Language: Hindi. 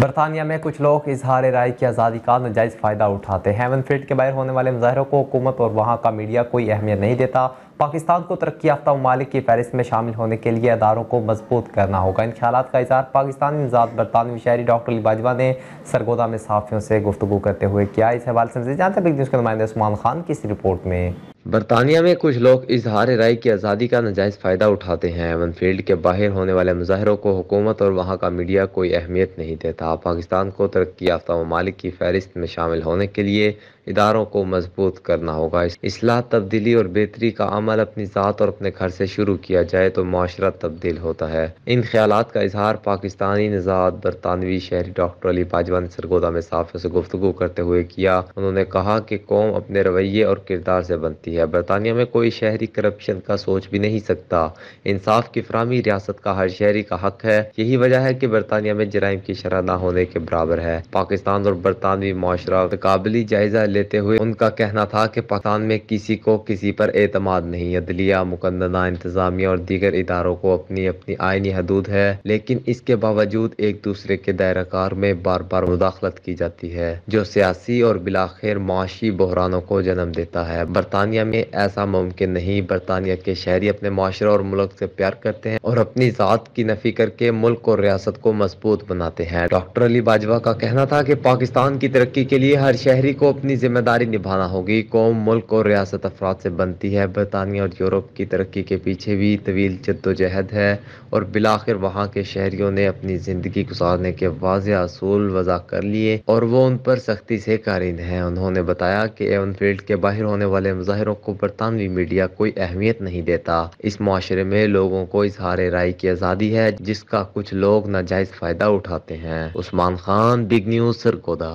बरतानिया में कुछ लोग इजहार राय की आज़ादी का नजायज़ फ़ायदा उठाते हैं हेवन फील्ड के बाहर होने वाले मुजाहरों को हुकूमत और वहाँ का मीडिया कोई अहमियत नहीं देता पाकिस्तान को तरक्की याफ्ता ममालिक की फहरिस्त में शामिल होने के लिए अदारों को मजबूत करना होगा इन ख्याल का इजहार पाकिस्तानी निजात बरतानवी शहरी डॉक्टर लिबाजवा ने सरगोदा में सहाफ़ियों से गुफ्तू करते हुए किया इस हवाले से जानते हैं नुमाइंदे उस्मान खान की इस रिपोर्ट में बरतानिया में कुछ लोग इजहार राय की आज़ादी का नजायज़ फ़ायदा उठाते हैं एवन फील्ड के बाहर होने वाले मुजाहरों को हुकूमत और वहाँ का मीडिया कोई अहमियत नहीं देता पाकिस्तान को तरक्की याफ्ता ममालिक की फहरिस्त में शामिल होने के लिए इदारों को मजबूत करना होगा इस असलाह तब्दीली और बेहतरी का अमल अपनी ज़ात और अपने घर से शुरू किया जाए तो माशरा तब्दील होता है इन ख्याल का इजहार पाकिस्तानी निजात बरतानवी शहरी डॉक्टर अली बाजवा ने सरगोदा में साफियों से गुफ्तु करते हुए किया उन्होंने कहा कि कौम अपने रवैये और किरदार से बनती है है बरतानिया में कोई शहरी करप्शन का सोच भी नहीं सकता इंसाफ की फ्राहमी रियासत का हर शहरी का हक है यही वजह है कि बरतानिया में जराइम की शरह न होने के बराबर है पाकिस्तान और बरतानवी माशरा काबली जायजा लेते हुए उनका कहना था कि पाकिस्तान में किसी को किसी पर एतमाद नहीं अदलिया मुकदना इंतजामिया और दीगर इदारों को अपनी अपनी आइनी हदूद है लेकिन इसके बावजूद एक दूसरे के दायराकार में बार बार मुदाखलत की जाती है जो सियासी और बिलाखिर माशी बहरानों को जन्म देता है बरतानिया में ऐसा मुमकिन नहीं बरतानिया के शहरी अपने माशरे और मुल्क से प्यार करते हैं और अपनी ज़ात की नफी करके मुल्क और रियासत को मजबूत बनाते हैं डॉक्टर अली बाजवा का कहना था कि पाकिस्तान की तरक्की के लिए हर शहरी को अपनी जिम्मेदारी निभाना होगी कौम मुल्क और रियासत अफराद से बनती है बरतानिया और यूरोप की तरक्की के पीछे भी तवील जद्दोजहद है और बिलाखिर वहाँ के शहरियों ने अपनी ज़िंदगी गुजारने के वाज असूल वज़ा कर लिए और वो उन पर सख्ती से कारिंद हैं उन्होंने बताया कि एवनफील्ड के बाहर होने वाले मुजाहिर खबरों को बरतानवी मीडिया कोई अहमियत नहीं देता इस माशरे में लोगों को इजहार राय की आज़ादी है जिसका कुछ लोग नाजायज फ़ायदा उठाते हैं उस्मान खान बिग न्यूज़ सरगोदा